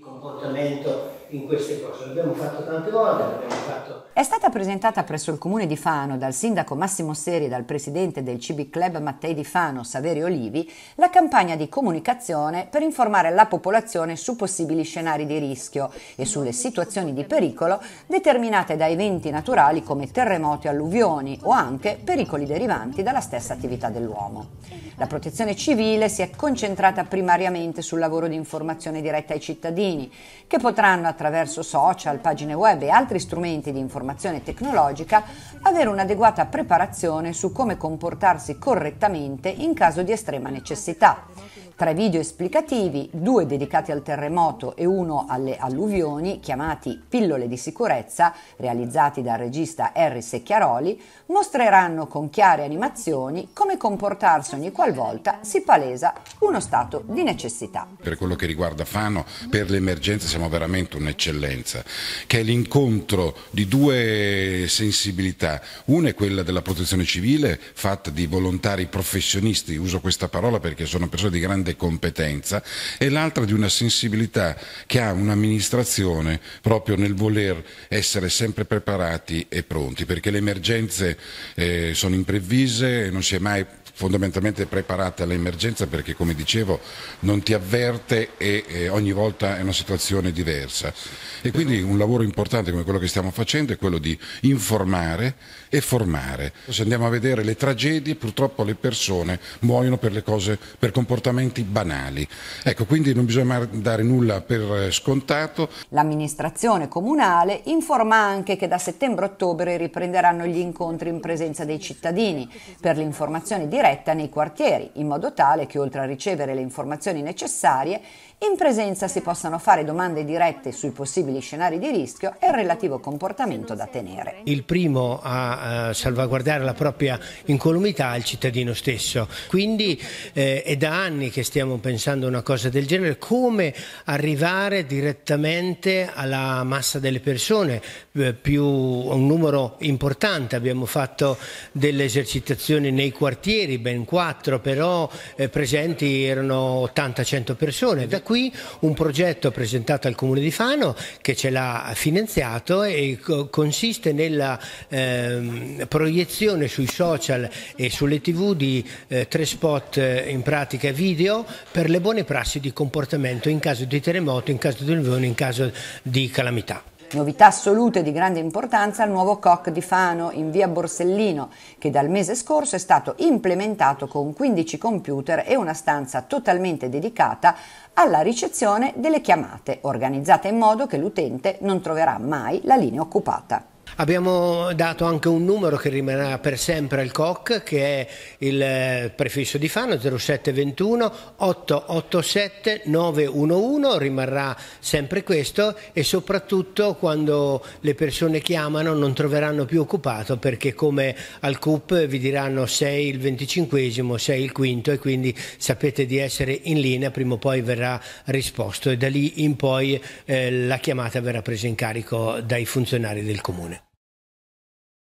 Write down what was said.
comportamento in queste cose. L'abbiamo fatto tante volte, fatto... È stata presentata presso il comune di Fano dal sindaco Massimo Seri e dal presidente del CB Club Mattei di Fano, Saverio Olivi, la campagna di comunicazione per informare la popolazione su possibili scenari di rischio e sulle situazioni di pericolo determinate da eventi naturali come terremoti, alluvioni o anche pericoli derivanti dalla stessa attività dell'uomo. La protezione civile si è concentrata primariamente sul lavoro di informazione diretta ai cittadini, che potranno attraverso social, pagine web e altri strumenti di informazione tecnologica, avere un'adeguata preparazione su come comportarsi correttamente in caso di estrema necessità tre video esplicativi, due dedicati al terremoto e uno alle alluvioni, chiamati Pillole di sicurezza, realizzati dal regista Harry Secchiaroli, mostreranno con chiare animazioni come comportarsi ogni qualvolta si palesa uno stato di necessità. Per quello che riguarda Fano, per l'emergenza siamo veramente un'eccellenza, che è l'incontro di due sensibilità. Una è quella della protezione civile, fatta di volontari professionisti, uso questa parola perché sono persone di grande grande competenza e l'altra di una sensibilità che ha un'amministrazione proprio nel voler essere sempre preparati e pronti, perché le emergenze eh, sono e non si è mai fondamentalmente preparate all'emergenza perché come dicevo non ti avverte e, e ogni volta è una situazione diversa. E quindi un lavoro importante come quello che stiamo facendo è quello di informare e formare. Se andiamo a vedere le tragedie purtroppo le persone muoiono per, cose, per comportamenti banali. Ecco, quindi non bisogna dare nulla per scontato. L'amministrazione comunale informa anche che da settembre-ottobre riprenderanno gli incontri in presenza dei cittadini per l'informazione diretta diretta nei quartieri, in modo tale che oltre a ricevere le informazioni necessarie, in presenza si possano fare domande dirette sui possibili scenari di rischio e il relativo comportamento da tenere. Il primo a eh, salvaguardare la propria incolumità è il cittadino stesso, quindi eh, è da anni che stiamo pensando a una cosa del genere, come arrivare direttamente alla massa delle persone, eh, più un numero importante, abbiamo fatto delle esercitazioni nei quartieri, ieri ben quattro, però eh, presenti erano 80-100 persone. Da qui un progetto presentato al Comune di Fano che ce l'ha finanziato e co consiste nella eh, proiezione sui social e sulle tv di eh, tre spot eh, in pratica video per le buone prassi di comportamento in caso di terremoto, in caso di alluvione, in caso di calamità. Novità assolute di grande importanza al nuovo COC di Fano in via Borsellino, che dal mese scorso è stato implementato con 15 computer e una stanza totalmente dedicata alla ricezione delle chiamate, organizzata in modo che l'utente non troverà mai la linea occupata. Abbiamo dato anche un numero che rimarrà per sempre al COC, che è il eh, prefisso di Fano 0721 887 911, rimarrà sempre questo e soprattutto quando le persone chiamano non troveranno più occupato perché come al CUP vi diranno sei il venticinquesimo, sei il quinto e quindi sapete di essere in linea, prima o poi verrà risposto e da lì in poi eh, la chiamata verrà presa in carico dai funzionari del comune.